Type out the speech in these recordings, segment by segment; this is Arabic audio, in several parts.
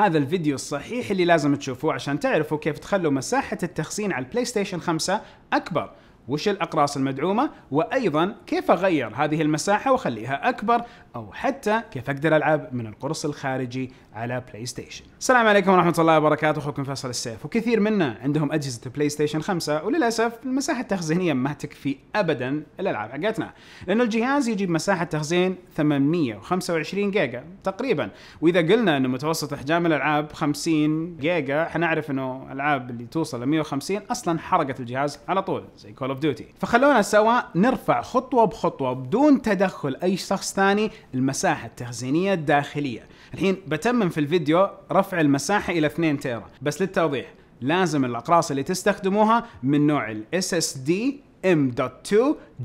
هذا الفيديو الصحيح اللي لازم تشوفوه عشان تعرفوا كيف تخلوا مساحة التخزين على البلاي ستيشن 5 أكبر وش الأقراص المدعومة وأيضا كيف أغير هذه المساحة وخليها أكبر او حتى كيف اقدر العب من القرص الخارجي على بلاي ستيشن. السلام عليكم ورحمه الله وبركاته اخوكم فيصل السيف وكثير منا عندهم اجهزه بلاي ستيشن 5 وللاسف المساحه التخزينيه ما تكفي ابدا الالعاب حقتنا لانه الجهاز يجيب مساحه تخزين 825 جيجا تقريبا واذا قلنا انه متوسط احجام الالعاب 50 جيجا حنعرف انه الالعاب اللي توصل ل 150 اصلا حرقت الجهاز على طول زي كول اوف ديوتي فخلونا سوا نرفع خطوه بخطوه بدون تدخل اي شخص ثاني المساحه التخزينيه الداخليه الحين بتمم في الفيديو رفع المساحه الى 2 تيرا بس للتوضيح لازم الاقراص اللي تستخدموها من نوع الاس اس دي M.2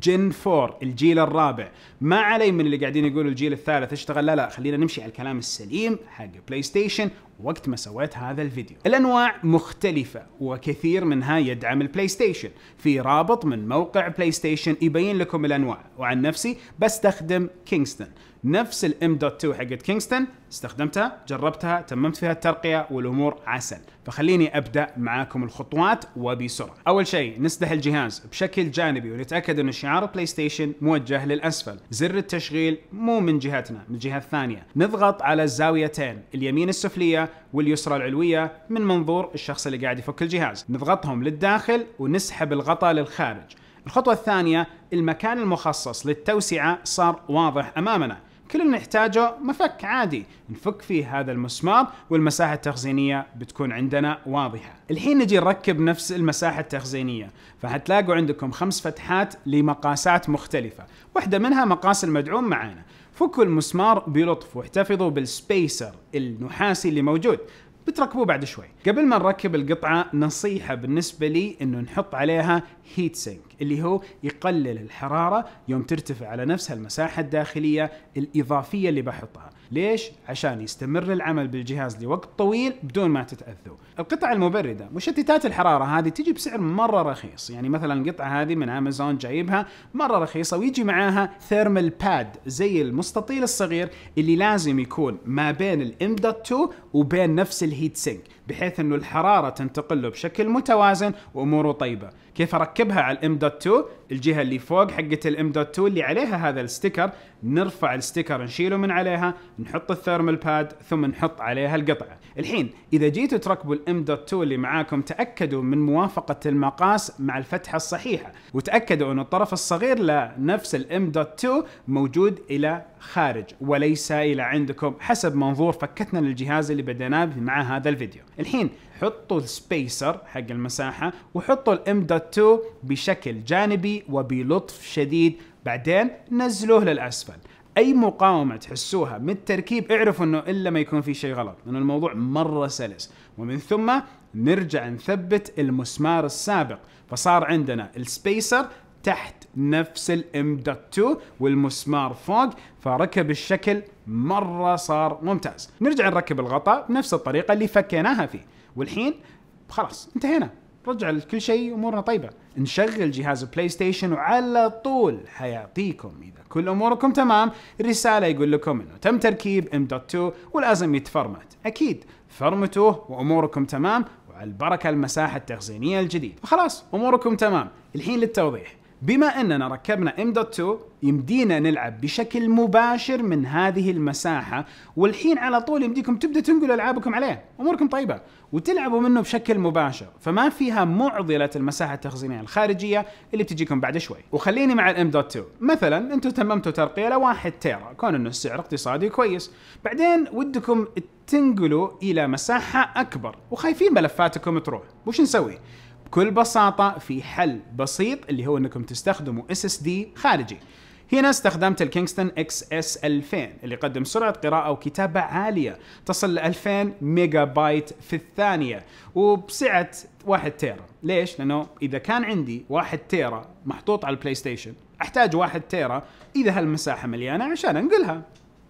جن 4 الجيل الرابع ما علي من اللي قاعدين يقولوا الجيل الثالث اشتغل لا لا خلينا نمشي على الكلام السليم حق بلاي ستيشن وقت ما سويت هذا الفيديو الأنواع مختلفة وكثير منها يدعم البلاي ستيشن في رابط من موقع بلاي ستيشن يبين لكم الأنواع وعن نفسي بستخدم كينغستون نفس الام دوت 2 حقت كينغستون استخدمتها جربتها تممت فيها الترقية والأمور عسل فخليني أبدأ معاكم الخطوات وبسرعة أول شيء نسدح الجهاز بشكل جانبي ونتأكد أن شعار بلاي ستيشن موجه للأسفل زر التشغيل مو من جهتنا من الجهة الثانية نضغط على الزاويتين اليمين السفلية واليسرى العلويه من منظور الشخص اللي قاعد يفك الجهاز نضغطهم للداخل ونسحب الغطاء للخارج الخطوه الثانيه المكان المخصص للتوسعه صار واضح امامنا كل اللي نحتاجه مفك عادي نفك فيه هذا المسمار والمساحة التخزينية بتكون عندنا واضحة الحين نجي نركب نفس المساحة التخزينية فهتلاقوا عندكم خمس فتحات لمقاسات مختلفة واحدة منها مقاس المدعوم معنا فكوا المسمار بلطف واحتفظوا بالسبيسر النحاسي اللي موجود بتركبوه بعد شوي قبل ما نركب القطعة نصيحة بالنسبة لي انه نحط عليها هيت سينك اللي هو يقلل الحرارة يوم ترتفع على نفسها المساحة الداخلية الاضافية اللي بحطها ليش؟ عشان يستمر العمل بالجهاز لوقت طويل بدون ما تتاذوا. القطع المبرده مشتتات الحراره هذه تجي بسعر مره رخيص، يعني مثلا القطعه هذه من امازون جايبها مره رخيصه ويجي معاها ثيرمال باد زي المستطيل الصغير اللي لازم يكون ما بين الام دوت 2 وبين نفس الهيت سينك، بحيث انه الحراره تنتقل له بشكل متوازن واموره طيبه كيف اركبها على الام دوت 2 الجهه اللي فوق حقه الام دوت 2 اللي عليها هذا الستيكر نرفع الستيكر نشيله من عليها نحط الثيرمال باد ثم نحط عليها القطعه الحين اذا جيتوا تركبوا الام دوت 2 اللي معاكم تاكدوا من موافقه المقاس مع الفتحه الصحيحه وتاكدوا ان الطرف الصغير لنفس الام دوت 2 موجود الى خارج وليس الى عندكم حسب منظور فكتنا للجهاز اللي بديناه مع هذا الفيديو الحين حطوا السبيسر حق المساحة وحطوا الام دوت 2 بشكل جانبي وبلطف شديد بعدين نزلوه للأسفل اي مقاومه تحسوها من التركيب اعرفوا انه الا ما يكون في شيء غلط لانه الموضوع مره سلس ومن ثم نرجع نثبت المسمار السابق فصار عندنا السبيسر تحت نفس الام دوت 2 والمسمار فوق فركب الشكل مره صار ممتاز نرجع نركب الغطاء بنفس الطريقه اللي فكيناها فيه والحين خلاص انتهينا رجع لكل شيء امورنا طيبه نشغل جهاز بلاي ستيشن وعلى طول حيعطيكم اذا كل اموركم تمام رساله يقول لكم انه تم تركيب ام دوت 2 ولازم يتفرمت اكيد فرمتوه واموركم تمام وعلى البركه المساحه التخزينيه الجديد فخلاص اموركم تمام الحين للتوضيح بما اننا ركبنا ام دوت 2 يمدينا نلعب بشكل مباشر من هذه المساحه والحين على طول يمديكم تبدأ تنقلوا العابكم عليه اموركم طيبه وتلعبوا منه بشكل مباشر فما فيها معضله المساحه التخزينيه الخارجيه اللي بتجيكم بعد شوي وخليني مع الام دوت 2 مثلا انتم تممتوا ترقيه لواحد تيرا كون انه السعر اقتصادي كويس بعدين ودكم تنقلوا الى مساحه اكبر وخايفين ملفاتكم تروح وش نسوي بكل بساطة في حل بسيط اللي هو انكم تستخدموا اس اس دي خارجي هنا استخدمت الكينغستون اكس اس 2000 اللي يقدم سرعة قراءة وكتابة عالية تصل ل 2000 ميجا بايت في الثانية وبسعة 1 تيرا ليش؟ لأنه إذا كان عندي 1 تيرا محطوط على البلاي ستيشن أحتاج 1 تيرا إذا هالمساحة مليانة عشان أنقلها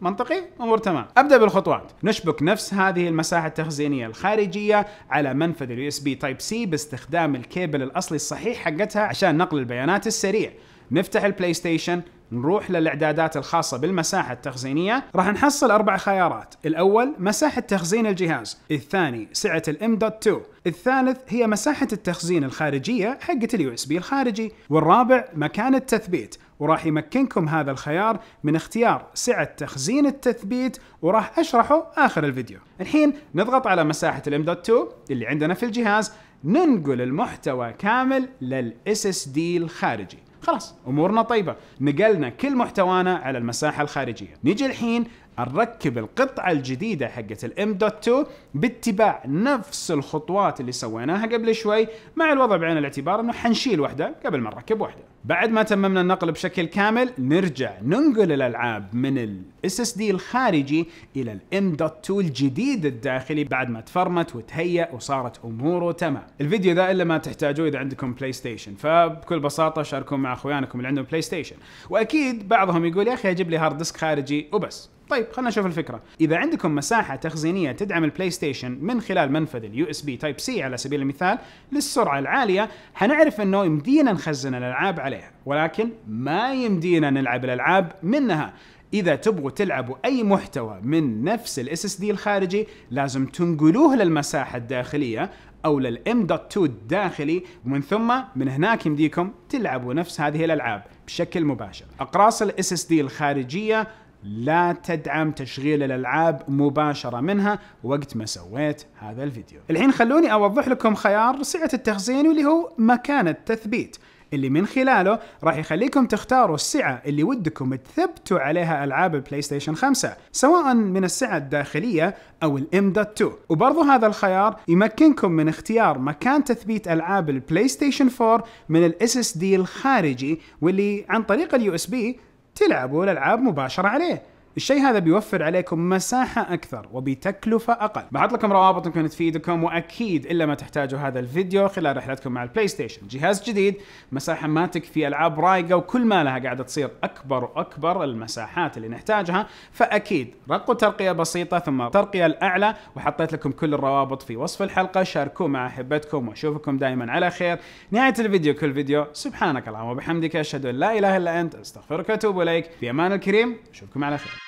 منطقي امور تمام ابدا بالخطوات نشبك نفس هذه المساحه التخزينيه الخارجيه على منفذ اليو اس بي تايب سي باستخدام الكيبل الاصلي الصحيح حقتها عشان نقل البيانات السريع نفتح البلاي ستيشن نروح للاعدادات الخاصة بالمساحة التخزينية راح نحصل أربع خيارات الأول مساحة تخزين الجهاز الثاني سعة الام دوت 2 الثالث هي مساحة التخزين الخارجية حقة اليو اس بي الخارجي والرابع مكان التثبيت وراح يمكنكم هذا الخيار من اختيار سعة تخزين التثبيت وراح أشرحه آخر الفيديو الحين نضغط على مساحة الام دوت 2 اللي عندنا في الجهاز ننقل المحتوى كامل للـ اس دي الخارجي خلاص امورنا طيبه نقلنا كل محتوانا على المساحه الخارجيه نيجي الحين نركب القطعة الجديدة حقت الام دوت 2 باتباع نفس الخطوات اللي سويناها قبل شوي مع الوضع بعين الاعتبار انه حنشيل واحدة قبل ما نركب واحدة. بعد ما تممنا النقل بشكل كامل نرجع ننقل الالعاب من الاس اس دي الخارجي الى الام دوت 2 الجديد الداخلي بعد ما تفرمت وتهيأ وصارت اموره تمام. الفيديو ذا الا ما تحتاجوه اذا عندكم بلاي ستيشن فبكل بساطة شاركوه مع اخوانكم اللي عندهم بلاي ستيشن واكيد بعضهم يقول يا اخي اجيب لي هارد ديسك خارجي وبس. طيب خلينا نشوف الفكره اذا عندكم مساحه تخزينيه تدعم البلاي ستيشن من خلال منفذ اليو اس بي تايب سي على سبيل المثال للسرعه العاليه حنعرف انه يمدينا نخزن الالعاب عليها ولكن ما يمدينا نلعب الالعاب منها اذا تبغوا تلعبوا اي محتوى من نفس الاس اس دي الخارجي لازم تنقلوه للمساحه الداخليه او للام دوت 2 الداخلي ومن ثم من هناك يمديكم تلعبوا نفس هذه الالعاب بشكل مباشر اقراص الاس اس دي الخارجيه لا تدعم تشغيل الالعاب مباشره منها وقت ما سويت هذا الفيديو. الحين خلوني اوضح لكم خيار سعه التخزين واللي هو مكان التثبيت. اللي من خلاله راح يخليكم تختاروا السعة اللي ودكم تثبتوا عليها ألعاب البلاي ستيشن 5 سواء من السعة الداخلية أو الام دوت 2 وبرضو هذا الخيار يمكنكم من اختيار مكان تثبيت ألعاب البلاي ستيشن 4 من الاس اس دي الخارجي واللي عن طريق اليو اس بي تلعبوا الالعاب مباشره عليه الشيء هذا بيوفر عليكم مساحة أكثر وبتكلفة أقل بحط لكم روابط ممكن تفيدكم وأكيد إلا ما تحتاجوا هذا الفيديو خلال رحلتكم مع البلاي ستيشن جهاز جديد مساحة ما تكفي ألعاب رايقة وكل ما لها قاعدة تصير أكبر وأكبر المساحات اللي نحتاجها فأكيد رقوا ترقية بسيطة ثم ترقية الأعلى وحطيت لكم كل الروابط في وصف الحلقة شاركوه مع أحبتكم وأشوفكم دائما على خير نهاية الفيديو كل فيديو سبحانك اللهم وبحمدك أشهد أن لا إله إلا أنت أستغفرك وأتوب إليك في أمان الكريم أشوفكم على خير